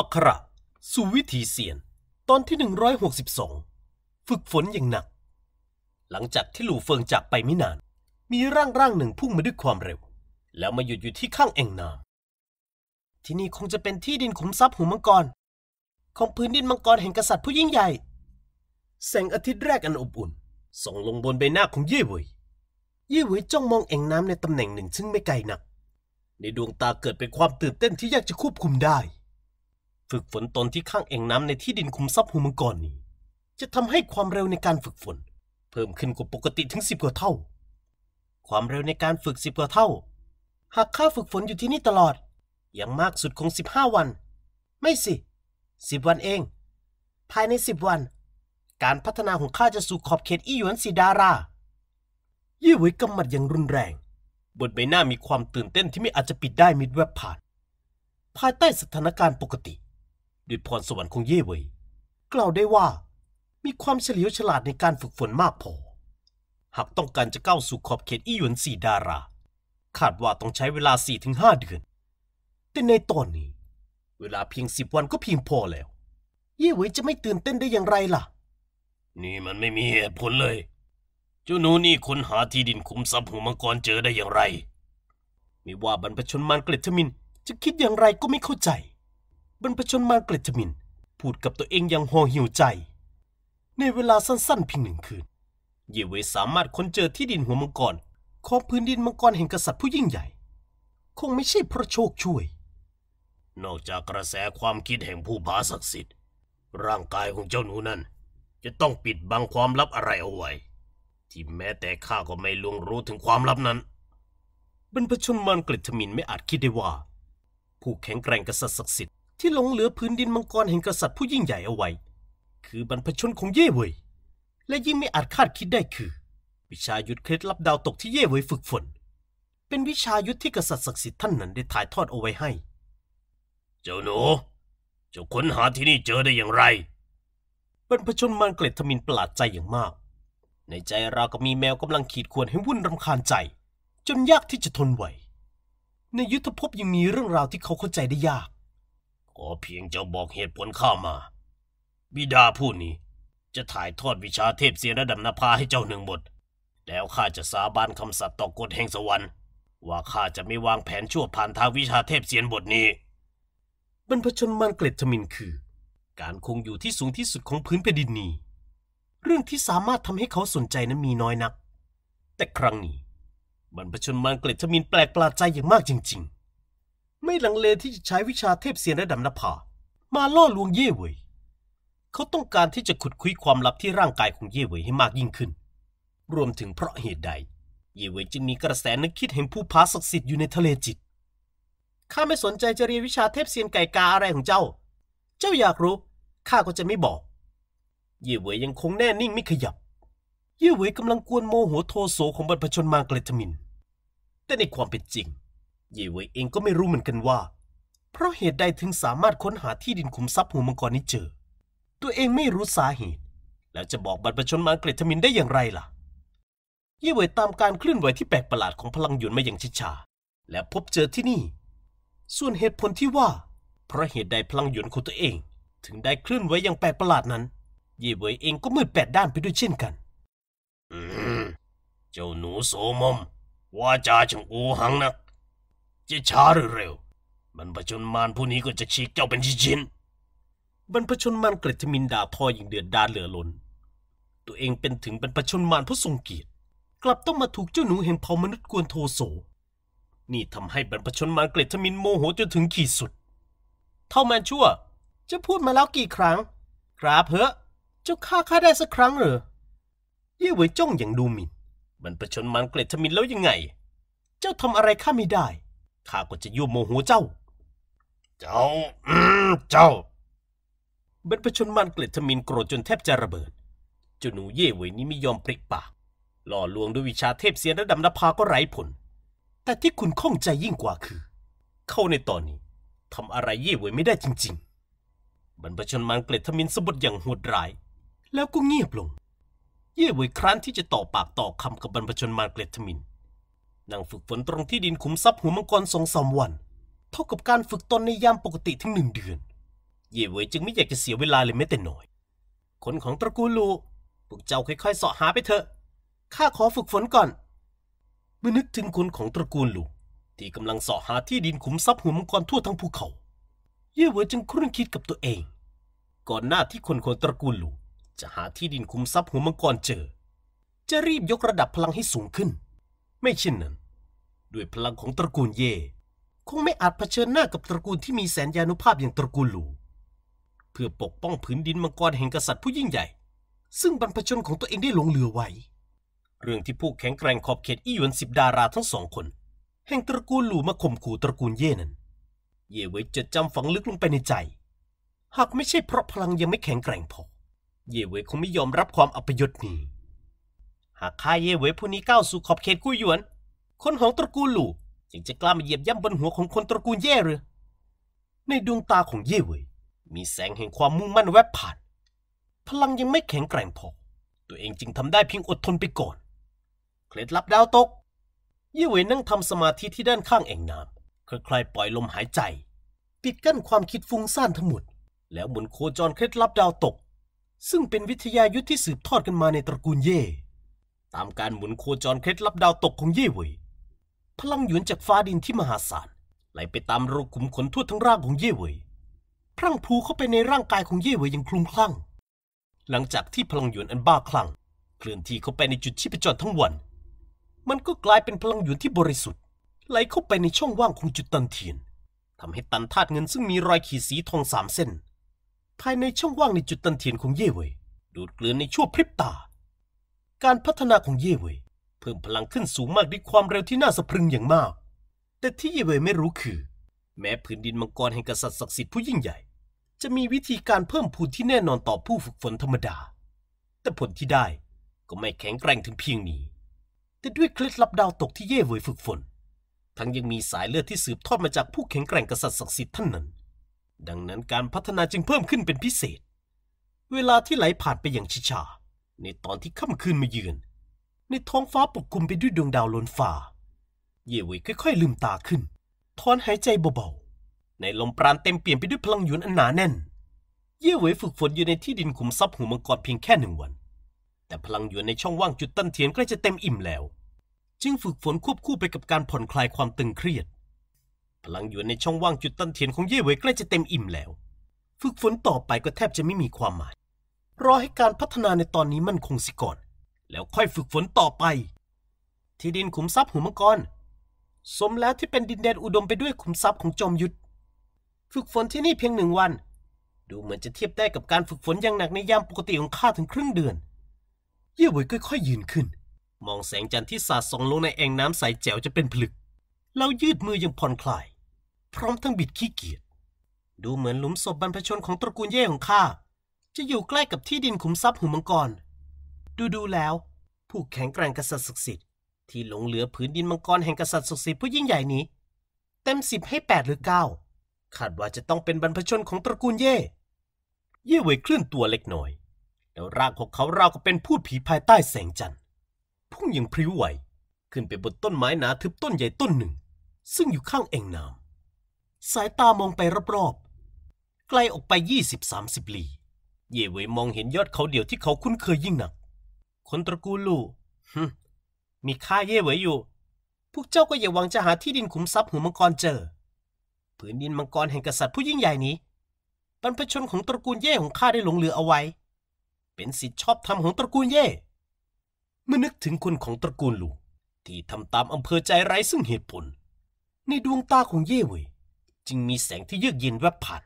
อักขระสู่วิถีเสียน ตอนที่ 162 ฝึกฝนอย่างหนัก หลังจากที่หลู่เฟิงจากไปไม่นาน มีร่างร่างหนึ่งพุ่งมาด้วยความเร็ว แล้วมาหยุดอยู่ที่ข้างเอ่งน้ำที่นี่คงจะเป็นที่ดินขุมทรัพย์หูมังกร ของพื้นดินมังกรแห่งกษัตริย์ผู้ยิ่งใหญ่ แสงอาทิตย์แรกอันอบอุ่นส่องลงบนใบหน้าของเย่เวยเย่เวยจ้องมองเอ่งน้ำในตำแหน่งหนึ่งซึ่งไม่ไกลนัก ในดวงตาเกิดเป็นความตื่นเต้นที่ยากจะควบคุมได้ฝึกฝนตนที่ข้างเอ่งน้ำในที่ดินคุมทรัพย์หูมังกรนี้ จะทำให้ความเร็วในการฝึกฝน เพิ่มขึ้นกว่าปกติถึงสิบกว่าเท่า ความเร็วในการฝึกสิบกว่าเท่า หากข้าฝึกฝนอยู่ที่นี่ตลอด อย่างมากสุดคงสิบห้าวัน ไม่สิสิบวันเองภายในสิบวัน การพัฒนาของข้าจะสู่ขอบเขตอีหยวนสีดารายี่หวยกำมัดอย่างรุนแรงบนใบหน้ามีความตื่นเต้นที่ไม่อาจจะปิดได้มิดแวบผ่าน ภายใต้สถานการณ์ปกติด้วยพรสวรรค์ของเย่เวยกล่าวได้ว่ามีความเฉลียวฉลาดในการฝึกฝนมากพอ หากต้องการจะก้าวสู่ขอบเขตอี้หยวนสีดาราคาดว่าต้องใช้เวลา4าเดือน แต่ในตอนนี้ เวลาเพียงสิบวันก็เพียงพอแล้ว เย่เวยจะไม่ตื่นเต้นได้อย่างไรล่ะ นี่มันไม่มีเหตุผลเลยจ้าหนูนี่ค้นหาที่ดินคุมทรัพย์หูมังกรเจอได้อย่างไรไม่ว่าบรรพชนมารเกลิดทมิน จะคิดอย่างไรก็ไม่เข้าใจบรรพชนมากกิจมิน พูดกับตัวเองอย่างห่อหิวใจ ในเวลาสั้นๆเพียงหนึ่งคืน เยเวสามารถค้นเจอที่ดินหัวมังกรของพื้นดินมังกรแห่งกษัตริย์ผู้ยิ่งใหญ่ คงไม่ใช่เพราะโชคช่วย นอกจากกระแสความคิดแห่งผู้พาศักดิ์สิทธิ์ ร่างกายของเจ้าหนูนั้นจะต้องปิดบังความลับอะไรเอาไว้ ที่แม้แต่ข้าก็ไม่ลวงรู้ถึงความลับนั้นบรรพชนมารกฤตมินไม่อาจคิดได้ว่า ผู้แข็งแกร่งกษัตริย์ศักดิ์สิทธิ์ที่หลงเหลือพื้นดินมังกรแห่งกษัตริย์ผู้ยิ่งใหญ่เอาไว้ คือบรรพชนของเย่เวยและยิ่งไม่อาจคาดคิดได้คือ วิชายุทธเคล็ดลับดาวตกที่เย่เวยฝึกฝน เป็นวิชายุทธที่กษัตริย์ศักดิ์สิทธิ์ท่านนั้นได้ถ่ายทอดเอาไว้ให้ เจ้าหนูเจ้าค้นหาที่นี่เจอได้อย่างไร บรรพชนมังเกล็ดทมินประหลาดใจอย่างมาก ในใจเราก็มีแมวกำลังขีดข่วนให้วุ่นรำคาญใจจนยากที่จะทนไหว ในยุทธภพยังมีเรื่องราวที่เขาเข้าใจได้ยากกอเพียงเจ้าบอกเหตุผลข้ามา บิดาผู้นี้ จะถ่ายทอดวิชาเทพเสียระดับนภาให้เจ้าหนึ่งบท แล้วข้าจะสาบานคำสัตย์ต่อกฎแห่งสวรรค์ ว่าข้าจะไม่วางแผนชั่วผ่านทางวิชาเทพเสียนบทนี้บรรพชนมันเกล็ดทมินคือ การคงอยู่ที่สูงที่สุดของพื้นแผ่นดินนี้ เรื่องที่สามารถทำให้เขาสนใจนั้นมีน้อยนัก แต่ครั้งนี้ บรรพชนมันเกล็ดทมินแปลกประหลาดใจอย่างมากจริง ๆไม่ลังเลที่จะใช้วิชาเทพเสียนและดำนภามาล่อลวงเย่เวยเขาต้องการที่จะขุดคุยความลับที่ร่างกายของเย่เวยให้มากยิ่งขึ้น รวมถึงเพราะเหตุใด เย่เวยจึงมีกระแสนึกคิดเห็นผู้พาศักดิ์สิทธิ์อยู่ในทะเลจิต ข้าไม่สนใจจะเรียนวิชาเทพเสียนไก่กาอะไรของเจ้า เจ้าอยากรู้ข้าก็จะไม่บอก เย่เวยยังคงแน่นิ่งไม่ขยับ เย่เวยกำลังกวนโมโหโทโสของบรรพชนมาเกลตมิน แต่ในความเป็นจริงเย่เวยเองก็ไม่รู้เหมือนกันว่า เพราะเหตุใดถึงสามารถค้นหาที่ดินขุมทรัพย์หัวมังกรนี้เจอ ตัวเองไม่รู้สาเหตุ แล้วจะบอกบรรพชนมังกรทมินได้อย่างไรล่ะเย่เวยตามการเคลื่อนไหวที่แปลกประหลาดของพลังหยวนมาอย่างชิชา และพบเจอที่นี่ ส่วนเหตุผลที่ว่า เพราะเหตุใดพลังหยวนของตัวเอง ถึงได้เคลื่อนไหวอย่างแปลกประหลาดนั้นเย่เวยเองก็มืดแปดด้านไปด้วยเช่นกันอืมเจ้าหนูโสมมว่าจาช่งอูหังนะจะช้าหรือเร็วบรรพชนมารผู้นี้ก็จะฉีกเจ้าเป็นชิ้นบรรพชนมารกฤตมินดาพ่ออย่างเดือดดาลเหลือล้น ตัวเองเป็นถึงบรรพชนมารผู้ทรงเกียรติ กลับต้องมาถูกเจ้าหนูแห่งเผ่ามนุษย์กวนโทโส นี่ทำให้บรรพชนมารกฤตมินโมโหจนถึงขีดสุด เท่าแมนชั่ว จะพูดมาแล้วกี่ครั้งกราบเหอะเจ้าฆ่าข้าได้สักครั้งเหรอเย่เวยจ้องอย่างดูหมิ่นบรรพชนมารกฤตมินแล้วยังไง เจ้าทำอะไรข้าไม่ได้ข้าก็จะยุ่มโมโหเจ้า เจ้า อืมเจ้า บรรพชนมันเกล็ดทมินโกรธจนแทบจะระเบิดจ้หนูเย่เวยนี้ไม่ยอมปริปาก หล่อลวงด้วยวิชาเทพเสียนระดับนภาก็ไร้ผล แต่ที่คุณข้องใจยิ่งกว่าคือ เข้าในตอนนี้ทำอะไรเย่เวยไม่ได้จริงๆ บรรพชนมันเกล็ดทมินสะบัดอย่างโหดร้าย แล้วก็เงียบลง เย่เวยครั้นที่จะต่อปากต่อคำกับบรรพชนมันเกล็ดทมินนั่งฝึกฝนตรงที่ดินขุมทรัพย์หัวมังกรสองสามวัน เท่ากับการฝึกตนในยามปกติถึงหนึ่งเดือนเย่เวยจึงไม่อยากจะเสียเวลาเลยแม้แต่น้อย คนของตระกูลลูพวกเจ้าค่อยๆสาะหาไปเถอะข้าขอฝึกฝนก่อนเมื่อนึกถึงคนของตระกูลลูที่กำลังสาะหาที่ดินขุมทรัพย์หัวมังกรทั่วทั้งภูเขา เย่เวยจึงครุ่นคิดกับตัวเอง ก่อนหน้าที่คนของตระกูลลูจะหาที่ดินขุมทรัพย์หัวมังกรเจอ จะรีบยกระดับพลังให้สูงขึ้นไม่เช่นนั้น ด้วยพลังของตระกูลเย่คงไม่อาจเผชิญหน้ากับตระกูลที่มีแสนยานุภาพอย่างตระกูลหลู เพื่อปกป้องผืนดินมังกรแห่งกษัตริย์ผู้ยิ่งใหญ่ ซึ่งบรรพชนของตัวเองได้หลงเหลือไว้ เรื่องที่ผู้แข็งแกร่งขอบเขตอี้หยวนสิบดาราทั้งสองคน แห่งตระกูลหลูมาข่มขู่ตระกูลเย่นั้น เย่ไว้จดจำฝังลึกลงไปในใจ หากไม่ใช่เพราะพลังยังไม่แข็งแกร่งพอ เย่เว่ยคงไม่ยอมรับความอัปยศนี้หากข้าเย่เว่ยผู้นี้ก้าวสู่ขอบเขตกู้หยวน คนของตระกูลหลู่ยังจะกล้ามาเหยียบย่ำบนหัวของคนตระกูลเย่หรือ ในดวงตาของเย่เว่ยมีแสงแห่งความมุ่งมั่นแวบผ่าน พลังยังไม่แข็งแกร่งพอตัวเองจึงทำได้เพียงอดทนไปก่อน เคล็ดลับดาวตก เย่เว่ยนั่งทำสมาธิที่ด้านข้างแอ่งน้ำคล้ายปล่อยลมหายใจ ปิดกั้นความคิดฟุ้งซ่านทั้งหมด แล้วหมุนโคจรเคล็ดลับดาวตก ซึ่งเป็นวิทยายุทธที่สืบทอดกันมาในตระกูลเย่ตามการหมุนโคจรเคล็ดลับดาวตกของเย่เวยพลังหยวนจากฟ้าดินที่มหาศาลไหลไปตามรูขุมขนทั่วทั้งร่างของเย่เวยพรั่งพลูเข้าไปในร่างกายของเย่เวยอย่างคลุมคลั่ง หลังจากที่พลังหยวนอันบ้าคลั่งเคลื่อนที่เข้าไปในจุดชีพจรทั้งวัน มันก็กลายเป็นพลังหยวนที่บริสุทธิ์ไหลเข้าไปในช่องว่างของจุดตันเทียน ทำให้ตันธาตุเงินซึ่งมีรอยขีดสีทองสามเส้นภายในช่องว่างในจุดตันเทียนของเย่เวยดูดกลืนในชั่วพริบตาการพัฒนาของเย่เวยเพิ่มพลังขึ้นสูงมากด้วยความเร็วที่น่าสะพรึงอย่างมาก แต่ที่เย่เวยไม่รู้คือ แม้พื้นดินมังกรแห่งกษัตริย์ศักดิ์สิทธิ์ผู้ยิ่งใหญ่ จะมีวิธีการเพิ่มพูนที่แน่นอนต่อผู้ฝึกฝนธรรมดา แต่ผลที่ได้ก็ไม่แข็งแกร่งถึงเพียงนี้ แต่ด้วยเคล็ดลับดาวตกที่เย่เวยฝึกฝน ทั้งยังมีสายเลือดที่สืบทอดมาจากผู้แข็งแกร่งกษัตริย์ศักดิ์สิทธิ์ท่านนั้น ดังนั้นการพัฒนาจึงเพิ่มขึ้นเป็นพิเศษ เวลาที่ไหลผ่านไปอย่างชิชาในตอนที่ค่ำคืนมายืน ในท้องฟ้าปกคลุมไปด้วยดวงดาวล้นฟ้า เย่เวยค่อย ๆ ลืมตาขึ้นถอนหายใจเบาๆในลมปราณเต็มเปลี่ยนไปด้วยพลังหยวนอันหนาแน่น เย่เวยฝึกฝนอยู่ในที่ดินขุมทรัพย์หูมังกรเพียงแค่หนึ่งวัน แต่พลังหยวนในช่องว่างจุดตั้นเทียนใกล้จะเต็มอิ่มแล้ว จึงฝึกฝนควบคู่ไปกับการผ่อนคลายความตึงเครียด พลังหยวนในช่องว่างจุดตั้นเทียนของเย่เวยใกล้จะเต็มอิ่มแล้ว ฝึกฝนต่อไปก็แทบจะไม่มีความหมายรอให้การพัฒนาในตอนนี้มันคงสิก่อน แล้วค่อยฝึกฝนต่อไป ที่ดินขุมทรัพย์หูมังกร สมแล้วที่เป็นดินแดนอุดมไปด้วยขุมทรัพย์ของจอมยุทธฝึกฝนที่นี่เพียงหนึ่งวัน ดูเหมือนจะเทียบได้กับการฝึกฝนอย่างหนักในยามปกติของข้าถึงครึ่งเดือน เย่เวยค่อยๆ ยืนขึ้น มองแสงจันทร์ที่สาดส่องลงในแอ่งน้ำใสแจ๋วจะเป็นผลึกเรายืดมืออย่างผ่อนคลาย พร้อมทั้งบิดขี้เกียจ ดูเหมือนหลุมศพบรรพชนของตระกูลเย่ของข้าจะอยู่ใกล้กับที่ดินขุมทรัพย์หุมังกร ดูดูแล้ว ผู้แข็งแกร่งกษัตริย์ศักดิ์สิทธิ์ที่หลงเหลือผืนดินมังกรแห่งกษัตริย์ศักดิ์สิทธิ์ผู้ยิ่งใหญ่นี้ เต็มสิบให้แปดหรือเก้าคาดว่าจะต้องเป็นบรรพชนของตระกูลเย่เย่เวยเคลื่อนตัวเล็กน้อยแล้วร่างของเขาราวกับเป็นผู้ผีภายใต้แสงจันทร์พุ่งอย่างพริ้วไหวขึ้นไปบนต้นไม้หนาทึบต้นใหญ่ต้นหนึ่ง ซึ่งอยู่ข้างเอ่งน้ำสายตามองไปรอบๆไกลออกไปยี่สิบสามสิบลีเย่เวยมองเห็นยอดเขาเดี่ยวที่เขาคุ้นเคยยิ่งหนัก คนตระกูลลู่มีค่าเย่เวยอยู่ พวกเจ้าก็อย่าหวังจะหาที่ดินขุมทรัพย์หัวมังกรเจอผืนดินมังกรแห่งกษัตริย์ผู้ยิ่งใหญ่นี้ บรรพชนของตระกูลเย่ของข้าได้หลงเหลือเอาไว้ เป็นสิทธิชอบธรรมของตระกูลเย่ เมื่อนึกถึงคนของตระกูลลู่ที่ทำตามอำเภอใจไร้ซึ่งเหตุผล ในดวงตาของเย่เวยจึงมีแสงที่เยือกเย็นแวบผ่าน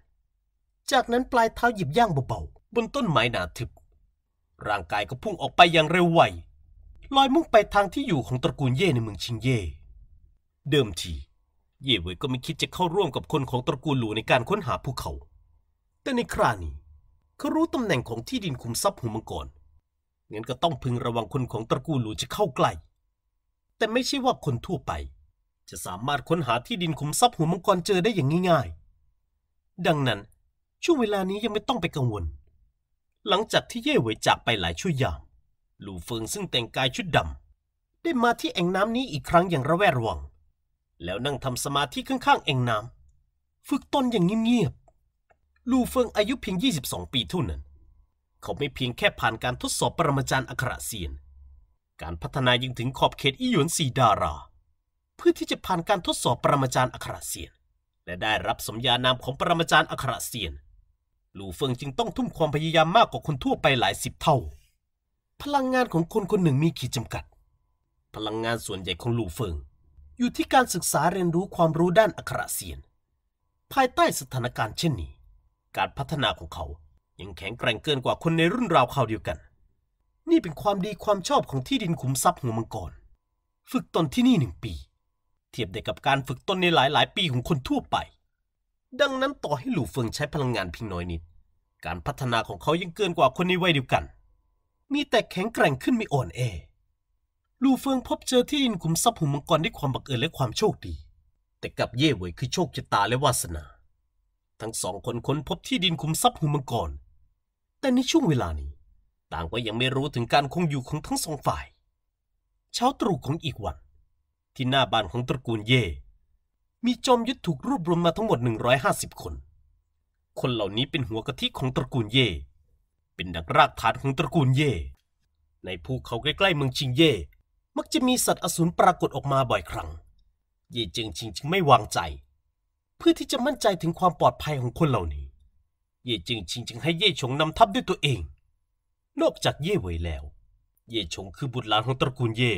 จากนั้นปลายเท้าหยิบย่างเบาบนต้นไม้หนาทึบ ร่างกายก็พุ่งออกไปอย่างเร็วไว ลอยมุ่งไปทางที่อยู่ของตระกูลเย่ในเมืองชิงเย่ เดิมทีเย่เวยก็ไม่คิดจะเข้าร่วมกับคนของตระกูลหลูในการค้นหาภูเขา แต่ในครานี้เขารู้ตำแหน่งของที่ดินคุมทรัพย์หัวมังกรงั้นก็ต้องพึงระวังคนของตระกูลหลูจะเข้าใกล้ แต่ไม่ใช่ว่าคนทั่วไป จะสามารถค้นหาที่ดินคุมทรัพย์หัวมังกรเจอได้อย่างง่ายๆ ดังนั้นช่วงเวลานี้ยังไม่ต้องไปกังวลหลังจากที่เย่เหวยจากไปหลายชั่วยามหลู่เฟิงซึ่งแต่งกายชุดดำ ได้มาที่แอ่งน้ำนี้อีกครั้งอย่างระแวดระวัง แล้วนั่งทำสมาธิข้างๆแอ่งน้ำ ฝึกตนอย่างเงียบๆลู่เฟิงอายุเพียง 22 ปีเท่านั้น เขาไม่เพียงแค่ผ่านการทดสอบปรมาจารย์อัครเซียน การพัฒนายังถึงขอบเขตอิหยวนสีดารา เพื่อที่จะผ่านการทดสอบปรมาจารย์อัครเซียนและได้รับสมญานามของปรมาจารย์อัครเซียนลู่เฟิงจึงต้องทุ่มความพยายามมากกว่าคนทั่วไปหลายสิบเท่า พลังงานของคนคนหนึ่งมีขีดจำกัด พลังงานส่วนใหญ่ของลู่เฟิง อยู่ที่การศึกษาเรียนรู้ความรู้ด้านอักขระเซียน ภายใต้สถานการณ์เช่นนี้ การพัฒนาของเขายังแข็งแกร่งเกินกว่าคนในรุ่นราวเขาเดียวกัน นี่เป็นความดีความชอบของที่ดินขุมทรัพย์หัวมังกร ฝึกตนที่นี่หนึ่งปี เทียบได้กับการฝึกตนในหลายๆปีของคนทั่วไปดังนั้นต่อให้หลู่เฟิงใช้พลังงานเพียงน้อยนิด การพัฒนาของเขายังเกินกว่าคนในวัยเดียวกัน มีแต่แข็งแกร่งขึ้นไม่อ่อนแอ หลู่เฟิงพบเจอที่ดินขุมทรัพย์หุมมังกรด้วยความบังเอิญและความโชคดี แต่กับเย่เหวยคือโชคชะตาและวาสนา ทั้งสองคนค้นพบที่ดินขุมทรัพย์หุมมังกร แต่ในช่วงเวลานี้ ต่างก็ยังไม่รู้ถึงการคงอยู่ของทั้งสองฝ่าย เช้าตรู่ของอีกวัน ที่หน้าบ้านของตระกูลเย่มีจอมยุทธถูกรวบรวมมาทั้งหมด 150 คน คนเหล่านี้เป็นหัวกะทิของตระกูลเย่เป็นดักรากฐานของตระกูลเย่ในภูเขาใกล้ ๆ เมืองชิงเย่มักจะมีสัตว์อสูรปรากฏออกมาบ่อยครั้ง เย่เจิงชิงจึงไม่วางใจ เพื่อที่จะมั่นใจถึงความปลอดภัยของคนเหล่านี้ เย่เจิงชิงจึงให้เย่ชงนำทัพด้วยตัวเอง นอกจากเย่เวยแล้ว เย่ชงคือบุตรหลานของตระกูลเย่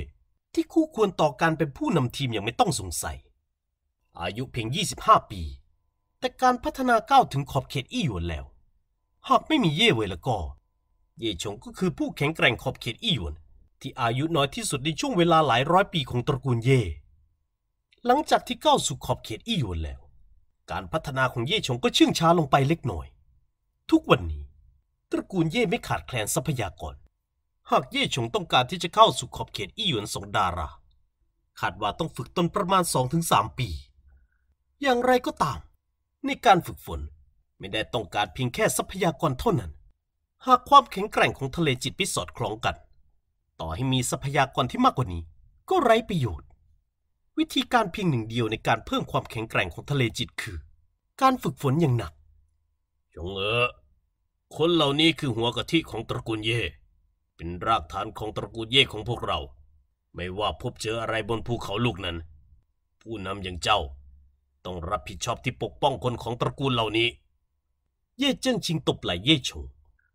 ที่คู่ควรต่อการเป็นผู้นำทีมอย่างไม่ต้องสงสัยอายุเพียง25 ปี แต่การพัฒนาก้าวถึงขอบเขตอี้หยวนแล้ว หากไม่มีเย่เวยละก็ เย่ชงก็คือผู้แข็งแกร่งขอบเขตอี้หยวน ที่อายุน้อยที่สุดในช่วงเวลาหลายร้อยปีของตระกูลเย่ หลังจากที่ก้าวสู่ขอบเขตอี้หยวนแล้ว การพัฒนาของเย่ชงก็ชื่งช้าลงไปเล็กน้อย ทุกวันนี้ ตระกูลเย่ไม่ขาดแคลนทรัพยากร หากเย่ชงต้องการที่จะเข้าสู่ขอบเขตอี้หยวนสองดาราคาดว่าต้องฝึกตนประมาณ2-3ปีอย่างไรก็ตาม ในการฝึกฝนไม่ได้ต้องการเพียงแค่ทรัพยากรเท่านั้น หากความแข็งแกร่งของทะเลจิตพิสอดคล้องกันต่อให้มีทรัพยากรที่มากกว่านี้ ก็ไร้ประโยชน์ วิธีการเพียงหนึ่งเดียวในการเพิ่มความแข็งแกร่งของทะเลจิตคือ การฝึกฝนอย่างหนักจงเอ๋อคนเหล่านี้คือหัวกะทิของตระกูลเย่เป็นรากฐานของตระกูลเย่ของพวกเรา ไม่ว่าพบเจออะไรบนภูเขาลูกนั้น ผู้นำอย่างเจ้าต้องรับผิดชอบที่ปกป้องคนของตระกูลเหล่านี้ เย่เจิ้งชิงตบไหลเย่ชง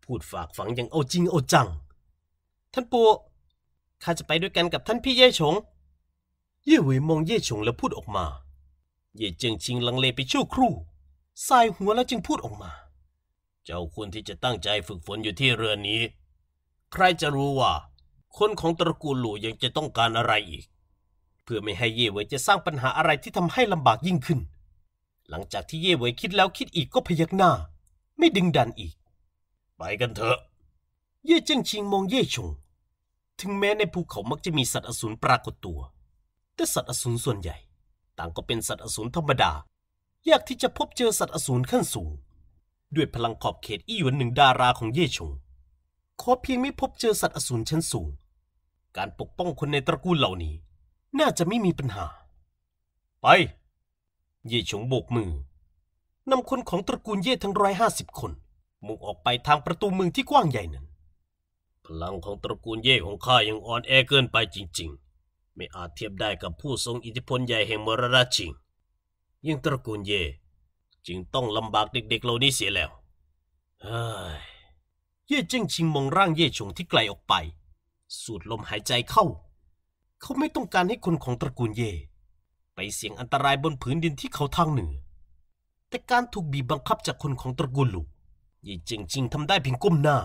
พูดฝากฝังอย่างเอาจริงเอาจัง ท่านปู่ข้าจะไปด้วยกันกับท่านพี่เย่ชง เย่เหวยมองเย่ชงแล้วพูดออกมา เย่เจิ้งชิงลังเลไปชั่วครู่สายหัวแล้วจึงพูดออกมา เจ้าควรที่จะตั้งใจฝึกฝนอยู่ที่เรือนนี้ ใครจะรู้ว่า คนของตระกูลหลู่ยังจะต้องการอะไรอีกพื่อไม่ให้เย่เวยจะสร้างปัญหาอะไรที่ทำให้ลำบากยิ่งขึ้น หลังจากที่เย่เวยคิดแล้วคิดอีกก็พยักหน้า ไม่ดึงดันอีก ไปกันเถอะ เย่เจิ้งชิงมองเย่ชง ถึงแม้ในภูเขามักจะมีสัตว์อสูรปรากฏตัว แต่สัตว์อสูรส่วนใหญ่ ต่างก็เป็นสัตว์อสูรธรรมดา ยากที่จะพบเจอสัตว์อสูรขั้นสูง ด้วยพลังขอบเขตอี้หยวนหนึ่งดาราของเย่ชง ขอเพียงไม่พบเจอสัตว์อสูรชั้นสูง การปกป้องคนในตระกูลเหล่านี้น่าจะไม่มีปัญหา ไป เย่ฉงโบกมือ นำคนของตระกูลเย่ทั้งร้อยห้าสิบคนมุ่งออกไปทางประตูเมืองที่กว้างใหญ่นั้น พลังของตระกูลเย่ของข้ายังอ่อนแอเกินไปจริงๆ ไม่อาจเทียบได้กับผู้ทรงอิทธิพลใหญ่แห่งมรราชิงยิ่งตระกูลเย่จึงต้องลำบากเด็กๆเหล่านี้เสียแล้ว เฮ้ย เย่เจิงชิงมองร่างเย่ฉงที่ไกลออกไป สูดลมหายใจเข้าเขาไม่ต้องการให้คนของตระกูลเย ไปเสี่ยงอันตรายบนผืนดินที่เขาทางเหนือ แต่การถูกบีบบังคับจากคนของตระกูลหลูยจ่ิงจิงทำได้เพียงก้มหน้า